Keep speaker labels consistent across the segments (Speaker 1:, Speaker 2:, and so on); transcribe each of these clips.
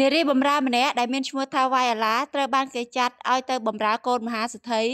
Speaker 1: នារីបម្រើម្នាក់ដែលមានឈ្មោះថាវ៉ៃអាឡាត្រូវបានគេចាត់ឲ្យទៅបម្រើកូនមហាសេដ្ឋី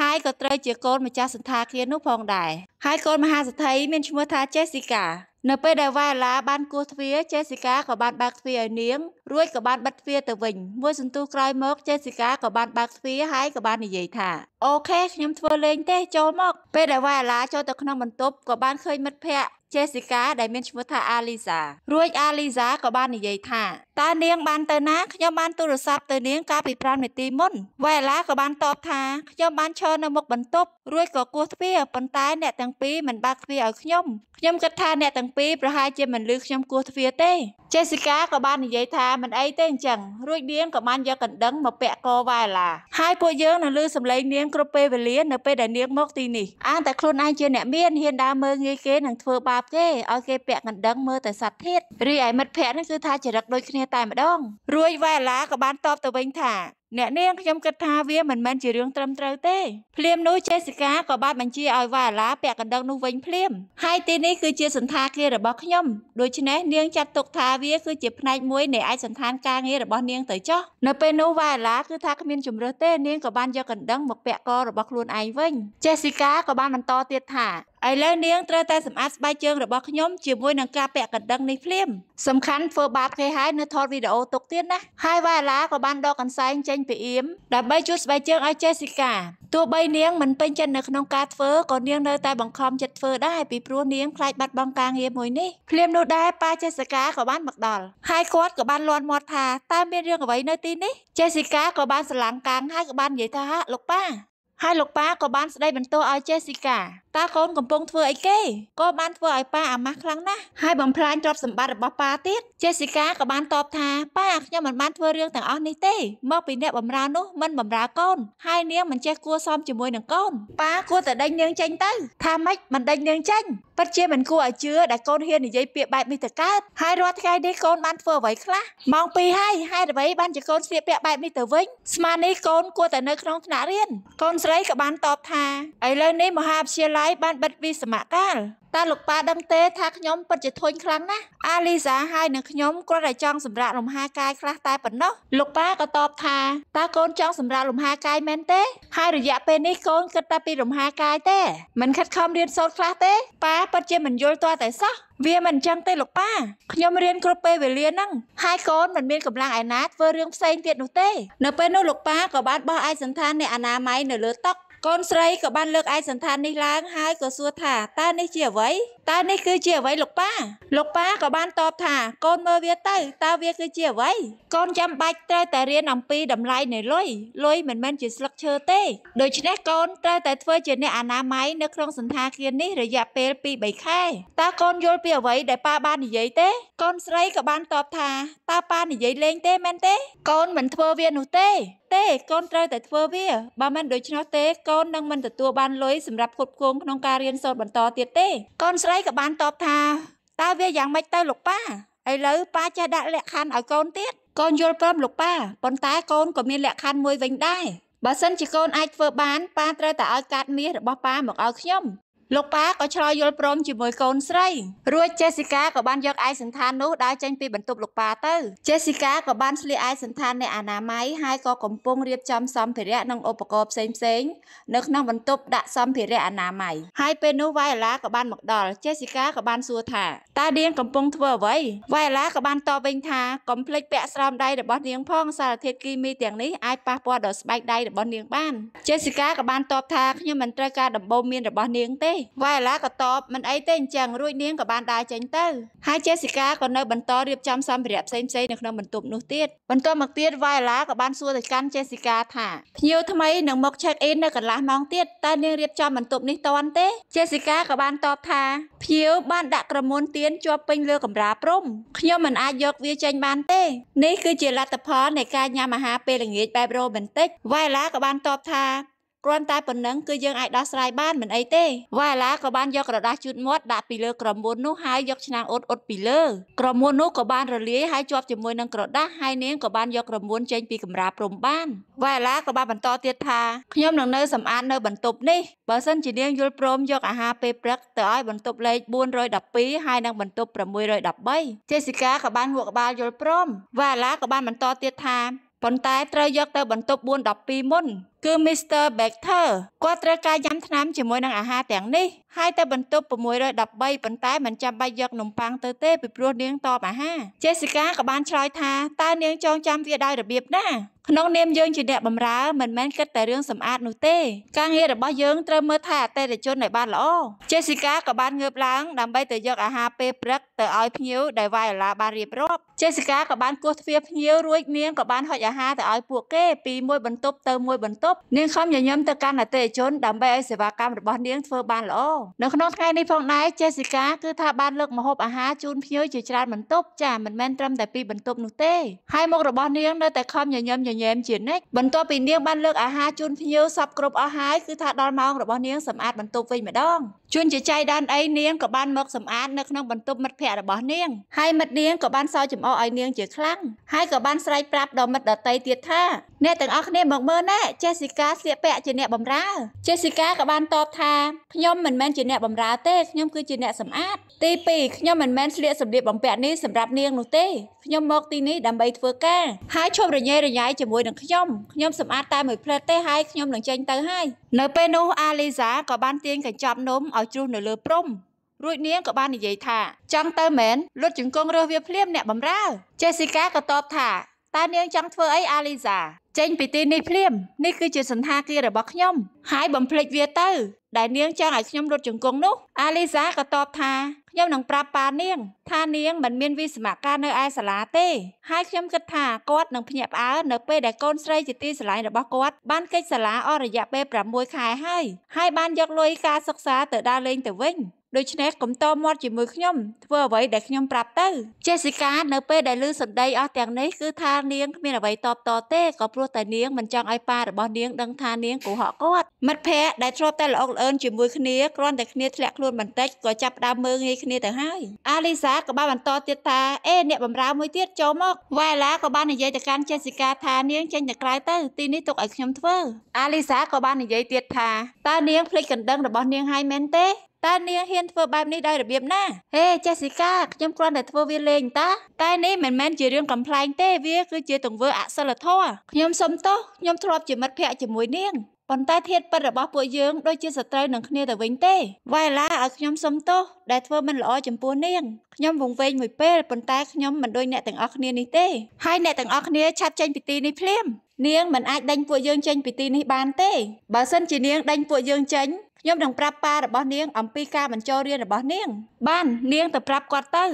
Speaker 1: ហើយក៏ត្រូវជាកូនម្ចាស់សន្តាគារនោះផងដែរហើយកូនមហាសេដ្ឋីមានឈ្មោះថាចេសស៊ីកា នៅពេលដែលវ៉ៃអាឡា បានគោះទ្វារចេសស៊ីកាក៏បានបើកទ្វារឲ្យនាងរួចក៏បានបិទទ្វារទៅវិញមួយសន្ទុះក្រោយមកចេសិកាក៏បានបើកទ្វារហើយក៏បាននិយាយថាអូខេខ្ញុំធ្វើលេងទេចូលមកពេលដែលវ៉ាឡាចូលទៅក្នុងបន្ទប់ក៏បានឃើញមិត្តភ័ក្តិចេសិកាដែលមានឈ្មោះថាអាលីសារួចអាលីសាក៏បាននិយាយថាតើនាងបានទៅណាខ្ញុំបានទូរស័ព្ទទៅនាងកាលពី5នាទីមុនវ៉ែឡាក៏បានតបថាខ្ញុំបានឈរនៅមុខបន្ទប់រួចក៏គោះទ្វារប៉ុន្តែអ្នកទាំងពីរមិនបើកទ្វារឲ្យខ្ញុំខ្ញុំគិតថាអ្នកទាំងពីរប្រហែលជាមិនលឺខ្ញុំគោះទ្វារទេេសីកាក៏បាននិយាយថាមិនអីទេអញ្ចឹងរួចនាងក៏បានយកកណ្ដឹងមកពាក់កវ៉ែឡាហើយពួកយើងនៅលើសម្លេងនាងគ្រប់ពេលវេលានៅពេលដែលនាងមកទីនេះអានតែខ្លួនឯងជាអ្នកមានហ៊ានដើរមើលងាយគេនឹងធ្វើបាប គេឲ្យគេពាក់កណ្ដឹងមើលតែសត្វធាតរីឯមិត្តភក្តិនឹងគឺថាចរិតដូចគ្នាតែម្ដងរួចវ៉ែឡាក៏បានតបទៅវិញថាអ្នកនាងខ្ញុំគិតថាវាមិនមែនជារឿងត្រឹមត្រូវទេភ្លាមនោះចេសិកាក៏បានបញ្ជាឲ្យវ៉ាឡាពាក់កណ្ដឹងនោះវិញភ្លាមហើយទីនេះគឺជាសន្តាគាររបស់ខ្ញុំដូច្នេះនាង ចាត់ទុកថាវាគឺជាផ្នែកមួយនៃឯកសន្តានការងាររបស់នាងទៅចុះនៅពេលនោះវ៉ាឡាគឺថាគ្មានជំរើសទេនាងក៏បានយកកណ្ដឹងមកពាក់ករបស់ខ្លួនឯងវិញចេសិកាក៏បានបន្តទៀតថាឥឡូវនាងត្រូវតែសម្អាតស្បែកជើងរបស់ខ្ញុំជាមួយនឹងការពាក់កណ្ដឹងនេះភ្លាមសំខាន់ធ្វើបាបគេហើយនៅថតវីដេអូទុកទៀតណាហើយវ៉ាឡាក៏បានដកកន្សែងចេញពីអៀមដើម្បីជួយស្បែកជើងឲ្យចេស៊ីកាទោះបីនាងមិនពេញចិត្តនៅក្នុងការធ្វើក៏នាងនៅតែបង្ខំចិត្តធ្វើដែរពីព្រោះនាងខ្លាចបាត់បង់ការងារមួយនេះភ្លាមនោះដែរប៉ាចេស៊ីកាក៏បានមកដល់ហើយគាត់ក៏បានលាន់មាត់ថាតើមានរឿងអ្វីនៅទីនេះចេស៊ីកាក៏បានស្រឡាំងកាំងហើយក៏បាននិយាយថាលោកប៉ាហើយលោកប៉ាក៏បានស្ដីបន្ទោសឲ្យចេស៊ីកាតើកូនកំពុងធ្វើអីគេក៏បានធ្វើឲ្យប៉ាអាម៉ាស់ខ្លាំងណាស់ហើយបំផ្លាញទ្រព្យសម្បត្តិរបស់ប៉ាទៀតចេស៊ីកាក៏បានតបថាប៉ាខ្ញុំមិនបានធ្វើរឿងទាំងអស់នេះទេ មកពីអ្នកបំរើនោះមិនបំរើកូនហើយនាងមិនចេះគួសមជាមួយនឹងកូនប៉ាគួរតែដេញនាងចេញទៅថាម៉េចមិនដេញនាងចេញពិតជាមិនគួរឲ្យជឿដែលកូនហ៊ាននិយាយពាក្យបែបនេះទៅកើតហើយរាល់ថ្ងៃនេះកូនបានធ្វើអ្វីខ្លះម៉ោង2ហើយហេតុអ្វីបានជាកូនស្លៀកពាក់បែបនេះទៅវិញស្មាននេះកូនគួរតែនៅក្នុងថ្នាក់រៀនកូនស្រីក៏បានតបថាឥឡូវនេះមហាវិទ្យាល័យបានបិទវិសមកាលតែលោកប៉ាដឹងទេថាខ្ញុំពិតជាធុញខ្លាំងណាស់អាលីសាហើយនឹងខ្ញុំគ្រាន់តែចង់សម្រាកលំហែកាយខ្លះតែប៉ុណ្ណោះលោកប៉ាក៏តបថាតើកូនចង់សម្រាកលំហែកាយមែនទេហើយរយៈពេលនេះកូនគិតតែពីលំហែកាយទេមិនខិតខំរៀនសូត្រខ្លះទេប៉ាពិតជាមិនយល់ទាល់តែសោះវាមិនចឹងទេលោកប៉ាខ្ញុំរៀនគ្រប់ពេលវេលាហ្នឹងហើយកូនមិនមានកម្លាំងឯណាធ្វើរឿងផ្សេងទៀតនោះទេនៅពេលនោះលោកប៉ាក៏បានបោះឯកសន្តាននៃអនាម័យនៅលើតុកូនស្រីក៏បានលើកឯកសន្តាននេះឡើងហើយក៏សួរថាតើនេះជាអ្វីតើនេះគឺជាអ្វីលោកប៉ាលោកប៉ាក៏បានតបថាកូនមើលវាទៅតើវាគឺជាអ្វីកូនចាំបាច់ត្រូវតែរៀនអំពីតម្លៃនៃលុយលុយមិនមែនជាស្លឹកឈើទេដូច្នេះកូនត្រូវតែធ្វើជាអ្នកអនាម័យនៅក្នុងសន្តាគារនេះរយៈពេល2-3ខែតើកូនយល់ពីអ្វីដែលប៉ាបាននិយាយទេកូនស្រីក៏បានតបថាតើប៉ានិយាយលេងទេមែនទេកូនមិនធ្វើវានោះទេ ទេកូនត្រូវតែធ្វើវាបើមិនដូច្នោះទេកូនសូននឹងមិនទទួលបានលុយសម្រាប់ផ្គត់ផ្គង់ក្នុងការរៀនសូត្របន្តទៀតទេកូនស្រីក៏បាន តបថាតើវាយ៉ាងម៉េចទៅលោកប៉ាឥឡូវប៉ាចេះដាក់លក្ខខណ្ឌឲ្យកូនទៀតកូនយល់ព្រមលោកប៉ាប៉ុន្តែកូនក៏មានលក្ខខណ្ឌមួយវិញដែរបើសិនជាកូនអាចធ្វើបានប៉ាត្រូវតែឲ្យកាតមាសរបស់ប៉ាមកឲ្យខ្ញុំលោកប៉ាក៏ឆ្លើយយល់ព្រមជាមួយកូនស្រីរួច Jessica ក៏បានយកឯកសណ្ឋាននោះដើរចេញពីបន្ទប់លោកប៉ាទៅ Jessica ក៏បានស្លៀកឯកសណ្ឋាននៃអនាម័យហើយក៏កំពុងរៀបចំសម្ភារៈនិងឧបករណ៍ផ្សេងផ្សេងនៅក្នុងបន្ទប់ដាក់សម្ភារៈអនាម័យហើយពេលនោះ Viola ក៏បានមកដល់ Jessica ក៏បានសួរថាតើនាងកំពុងធ្វើអ្វី Viola ក៏បានតបវិញថាកុំភ្លេចពាក់ស្រោមដៃរបស់នាងផង សារធាតុគីមីទាំងនេះអាចប៉ះពាល់ដល់ស្បែកដៃរបស់នាងបាន Jessica ក៏បានតបថាខ្ញុំមិនត្រូវការដំបូន្មានរបស់នាងទេវ៉ៃឡាក៏តបមិនអីទេអញ្ចឹងរួចនាងក៏បានដើរចេញទៅហើយជេស៊ីកាក៏នៅបន្តរៀបចំសម្ភារៈផ្សេងៗនៅក្នុងបន្ទប់នោះទៀតបន្ទាប់មកទៀតវ៉ៃឡាក៏បានសួរទៅកាន់ជេស៊ីកាថាភ្ញៀវថ្មីនឹងមក check in នៅកន្លះម៉ោងទៀតតើនាងរៀបចំបន្ទប់នេះតាន់ទេជេស៊ីកាក៏បានតបថាភ្ញៀវបានដាក់ក្រមុនទៀនជាប់ពេញលើកម្រាលព្រំខ្ញុំមិនអាចយកវាចេញបានទេនេះគឺជាលទ្ធផលនៃការញ៉ាំអាហារពេលល្ងាចបែបរ៉ូមែនទិកវ៉ៃឡាក៏បានតបថាគ្រាន់តែប៉ុណ្ណឹងគឺយើងអាចដោះស្រាយបានមិនអីទេវ៉ាឡាក៏បានយកក្រដាសជូតមាត់ដាក់ពីលើក្រមួននោះហើយយកឆ្នាំងអ៊ុតអ៊ុតពីលើក្រមួននោះក៏បានរលាយហើយជាប់ជាមួយនឹងក្រដាសហើយនាងក៏បានយកក្រមួនចេញពីកម្រាលព្រំបានវ៉ាឡាក៏បានបន្តទៀតថាខ្ញុំនឹងនៅសម្អាតនៅបន្ទប់នេះបើសិនជានាងយល់ព្រមយកអាហារពេលព្រឹកទៅឲ្យបន្ទប់លេខ412ហើយនិងបន្ទប់613 Jessica ក៏បានងក់ក្បាលយល់ព្រមវ៉ាឡាក៏បានបន្តទៀតថាប៉ុន្តែត្រូវយកទៅបន្ទប់412មុនគឺ Mr. Baxter គាត់ត្រូវការញ៉ាំថ្នាំជាមួយនឹងអាហារទាំងនេះហើយតែបន្ទប់613ប៉ុន្តែមិនចាំបាច់យកនំប៉័ងទៅទេពីព្រោះនាងតបអាហារ Jessica ក៏បានឆ្លើយថាតើនាងចងចាំវាដោយរបៀបណា ក្នុងនាមយើងជាអ្នកបម្រើមិនមែនគិតតែរឿងសម្អាតនោះទេការងាររបស់យើងត្រូវមើលថែអតិថិជនឲ្យបានល្អ Jessica ក៏បានងើបឡើងដើម្បីទៅយកអាហារពេលព្រឹកទៅឲ្យភ្ញៀវដែល Viola បានរៀបរាប់ Jessica ក៏បានគោះទ្វារភ្ញៀវរួចនាងក៏បានហុចអាហារទៅឲ្យពួកគេពីមួយបន្ទប់ទៅមួយបន្ទប់ប់នាងខំញញឹមទៅកាន់អតិថិជនដើម្បីឲ្យសេវាកម្មរបស់ នាងធ្វើបានល្អនៅក្នុងថ្ងៃនេះផងដែរ Jessica គឺថាបានលើកម្ហូបអាហារជូនភ្ញៀវជាច្រើនបន្ទប់ចាមិនមែនត្រឹមតែពីរបន្ទប់នោះទេហើយមុខរបស់នាងនៅតែខំញញឹមញញែមជានិច្ចបន្ទាប់ពីនាងបានលើកអាហារជូនភ្ញៀវសពគ្រប់អស់ហើយគឺថាដល់ម៉ោងរបស់នាងសម្អាតបន្ទប់វិញម្ដងជនជាចៃដានអីនាងក៏បានមកសម្អាតនៅក្នុងបន្ទប់មិត្តភ័ក្តិរបស់នាងហើយមិត្តនាងក៏បានសើចំអកឲ្យនាងជាខ្លាំងហើយក៏បានស្រែកប្រាប់ដល់មិត្តដតីទៀតថាអ្នកទាំងអស់គ្នាមកមើលណែចេស៊ីកាស្លៀកពាក់ជាអ្នកបម្រើចេស៊ីកាក៏បានតបថាខ្ញុំមិនមែនជាអ្នកបម្រើទេខ្ញុំគឺជាអ្នកសម្អាត ទី2ខ្ញុំមិនមែនស្លៀកសម្លៀកបំពាក់នេះសម្រាប់នាងនោះទេខ្ញុំមកទីនេះដើម្បីធ្វើការហើយឈប់រញ៉េរញ៉ៃជាមួយនឹងខ្ញុំខ្ញុំសម្អាតតែមួយផ្លែតទេហើយខ្ញុំនឹងចេញទៅហើយនៅពេលនោះអាលីសាក៏បានទាញកញ្ចប់នំឲ្យជ្រុះនៅលើព្រំរួចនាងក៏បាននិយាយថាចង់ទៅមែនលុតជង្គង់រើសវាភ្លាម អ្នកបំរើចេស៊ីកាក៏តបថាតើនាងចង់ធ្វើអីអាលីសា ចេញ ពីទីនេះភ្លាមនេះគឺជាសន្តាគាររបស់ខ្ញុំហើយបំភ្លេចវាទៅដែលនាងចង់ឲ្យខ្ញុំរត់ជង្គង់នោះ អាលីសាក៏តបថាខ្ញុំនឹងប្រាប់ប៉ានាង ថានាងមិនមានវិសមការនៅឯសាលាទេហើយខ្ញុំគិតថាគាត់នឹងភ្ញាក់ផ្អើលនៅ ពេលដែលកូនស្រីជាទីស្រឡាញ់របស់គាត់បានកិច្ចសាលាអស់រយៈពេល6ខែហើយហើយបានយកលុយការសិក្សាទៅដើរលេងទៅវិញដូច្នេះកុំតមាត់ជាមួយខ្ញុំ ធ្វើអ្វីដែលខ្ញុំប្រាប់ទៅ Jessica នៅពេលដែលឮសម្ដីអស់ទាំងនេះគឺថានាងគ្មានអ្វីតបតទេក៏ព្រោះតែនាងមិនចង់ឲ្យប៉ារបស់នាងដឹងថានាងកុហកគាត់មិត្តភ័ក្តិដែលធ្លាប់តែល្អអឿនជាមួយគ្នាគ្រាន់តែគ្នាធ្លាក់ខ្លួនបន្តិចក៏ចាប់ដើមមើងងាយគ្នាទៅហើយអាលីសាក៏បានបន្តទៀតថាអេអ្នកបំរើមួយទៀតចូលមកវ៉ាឡាក៏បាននិយាយទៅកាន់ Jessica ថានាងចេញទៅក្រៅទៅទីនេះទុកឲ្យខ្ញុំធ្វើអាលីសាក៏បាននិយាយទៀតថាតើនាងភ្លេចកណ្ដឹងរបស់នាងហើយមែនទេតើនាងហ៊ានធ្វើបែបនេះដោយរបៀបណាហេចេស៊ីកាខ្ញុំគ្រាន់តែធ្វើវាលេងតាតែនេះមិនមែនជារឿងកំ pl ែងទេវាគឺជាទង្វើអសិលធម៌ខ្ញុំសុំទោសខ្ញុំធ្លាប់ជាមិត្តភក្តិជាមួយនាងប៉ុន្តែ ធាតពិតរបស់ពួកយើងដូចជាសត្រូវនឹងគ្នាទៅវិញទេវ៉ៃឡាឲ្យខ្ញុំសុំទោសដែលធ្វើមិនល្អចំពោះនាងខ្ញុំវង្វេងមួយពេលប៉ុន្តែខ្ញុំមិនដូចអ្នកទាំងអស់គ្នានេះទេហើយអ្នកទាំងអស់គ្នាឆាប់ចេញពីទីនេះភ្លាម នាងមិនអាចដេញពួកយើងចេញពីទីនេះបានទេបើសិនជានាងដេញពួកយើងចេញខ្ញុំនឹងប្រាប់ប៉ារបស់នាងអំពីការបញ្ចូលរៀនរបស់នាងបាននាងទៅប្រាប់គាត់ទៅ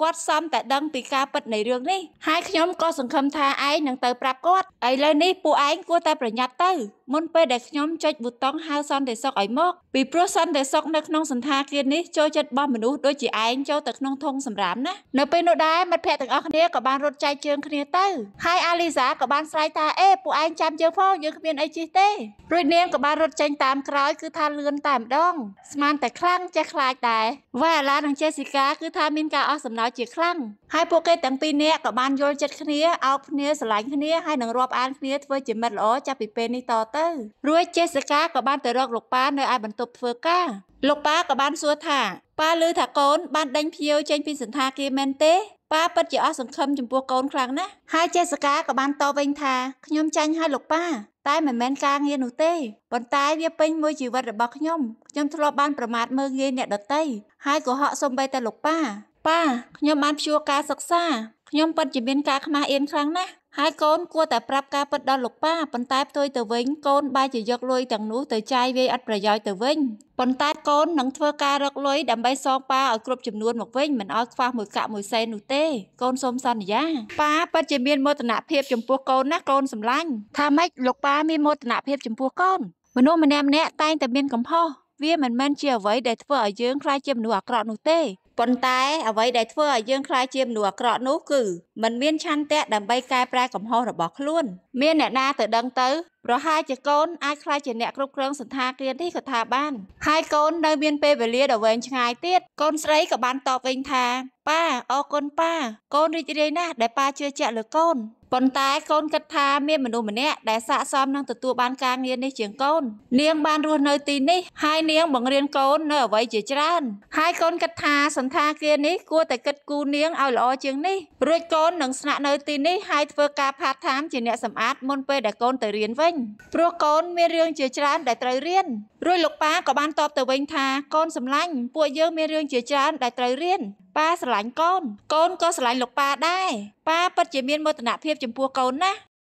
Speaker 1: គាត់សំតែដឹងពីការពិតនៃរឿងនេះហើយខ្ញុំក៏សង្ឃឹមថាឯងនឹងទៅប្រាប់គាត់ឥឡូវនេះពួកឯងគួរតែប្រញាប់ទៅមុនពេលដែលខ្ញុំចុចប៊ូតុងហៅសន្តិសុខឲ្យមកពីព្រោះសន្តិសុខនៅក្នុងសន្តាគារនេះចូលចិត្តបោះមនុស្សដូចជាឯងចូលទៅក្នុងធុងសម្រាមណានៅពេលនោះដែរមិត្តភ័ក្តិទាំងអស់គ្នាក៏បានរត់ចែកជើងគ្នាទៅហើយអាលីសាក៏បាន ស្រែកថាអេពួកឯងចាំយើងផងយើងគ្មានអីជិះទេរួចនាងក៏បានរត់ចេញតាមក្រោយគឺថាលឿនតែម្ដងស្មានតែខ្លាំងចេះខ្លាចដែរវ៉ាឡានិងជេស៊ីកាគឺថាមានការអស់សំណើយជាខ្លាំងហើយពួកគេទាំងពីរនាក់ក៏បានយល់ចិត្តគ្នាអោបគ្នាស្រឡាញ់គ្នាហើយនឹងរាប់អានគ្នាធ្វើជាមិត្តល្អចាប់ពីពេលនេះតទៅរួចចេសិកាក៏បានទៅរកលោកប៉ានៅឯបន្ទប់ធ្វើការលោកប៉ាក៏បានសួរថាប៉ាឮថាកូន បានដេញភៀវចេញពីសន្តាគារមែនទេប៉ាពិតជាអស់សង្ឃឹមចំពោះកូនខ្លាំងណាស់ហើយចេសិកាក៏បាន តបវិញថាខ្ញុំចាញ់ឲ្យលោកប៉ាតែមិនមែនការងារនោះទេប៉ុន្តែវាពេញមួយជីវិតរបស់ខ្ញុំខ្ញុំធ្លាប់បានប្រមាថមើលងាយអ្នកដតីហើយក៏ហក់សំបីតែលោកប៉ាប៉ាខ្ញុំបានព្យួរការសិក្សាខ្ញុំពិតជាមានការខ្មាស់អៀនខ្លាំងណាស់ហើយកូនគួរតែប្រាប់ការពិតដល់លោកប៉ាប៉ុន្តែផ្ទុយទៅវិញកូនបែរជាយកលុយទាំងនោះទៅចាយវាយអត់ប្រយោជន៍ទៅវិញប៉ុន្តែកូននឹងធ្វើការរកលុយដើម្បីសងប៉ាឲ្យគ្រប់ចំនួនមកវិញមិនឲ្យខ្វះមួយកាក់មួយសេននោះទេកូនសូមសន្យាប៉ាពិតជាមានមោទនភាពចំពោះកូនណាកូនសម្លាញ់ថាម៉េចលោកប៉ាមានមោទនភាពចំពោះកូនមនុស្សម្នាក់ៗតែងតែមានកំហុសវាមិនមែនជាអ្វីដែលធ្វើឲ្យយើងខ្លាចជាមនុស្សអាក្រក់នោះទេប៉ុន្តែអ្វីដែលធ្វើឲ្យយើងខ្លាចជាមនុស្សអាក្រក់នោះគឺมันមានឆន្ទៈដើម្បីកែប្រែកំហុសរបស់ខ្លួន មានអ្នកណាទៅដឹងទៅប្រហែលជាកូនអាចខ្លាចជាអ្នកគ្រប់គ្រងសន្តាគារនេះក៏ថាបានហើយកូននៅមានពេលវេលាដ៏វែងឆ្ងាយទៀតកូនស្រីក៏បានតបវិញថាប៉ាអរគុណប៉ាកូនរីករាយណាស់ដែលប៉ាជឿជាក់លើកូនប៉ុន្តែកូនគិតថាមានមនុស្សម្នាក់ដែលស័ក្តិសមនឹងទទួលបានការងារនេះជាងកូននាងបានរស់នៅទីនេះហើយនាងបង្រៀនកូននៅអ្វីជាច្រើនហើយកូនគិតថាសន្តាគារនេះគួរតែគិតគូរនាងឲ្យល្អជាងនេះរួចកូននឹងស្នាក់នៅទីនេះហើយធ្វើការ part time ជាអ្នកសម្អាតមុនពេលដែលកូនទៅរៀនវិញព្រោះកូនមានរឿងជាច្រើនដែលត្រូវរៀនរួចលោកប៉ាក៏បានតបទៅវិញថាកូនសម្លាញ់ពួកយើងមានរឿងជាច្រើនដែលត្រូវរៀនប៉ាស្រឡាញ់កូនកូនក៏ស្រឡាញ់លោកប៉ាដែរប៉ាពិតជាមានមោទនភាពចំពោះកូនណាស់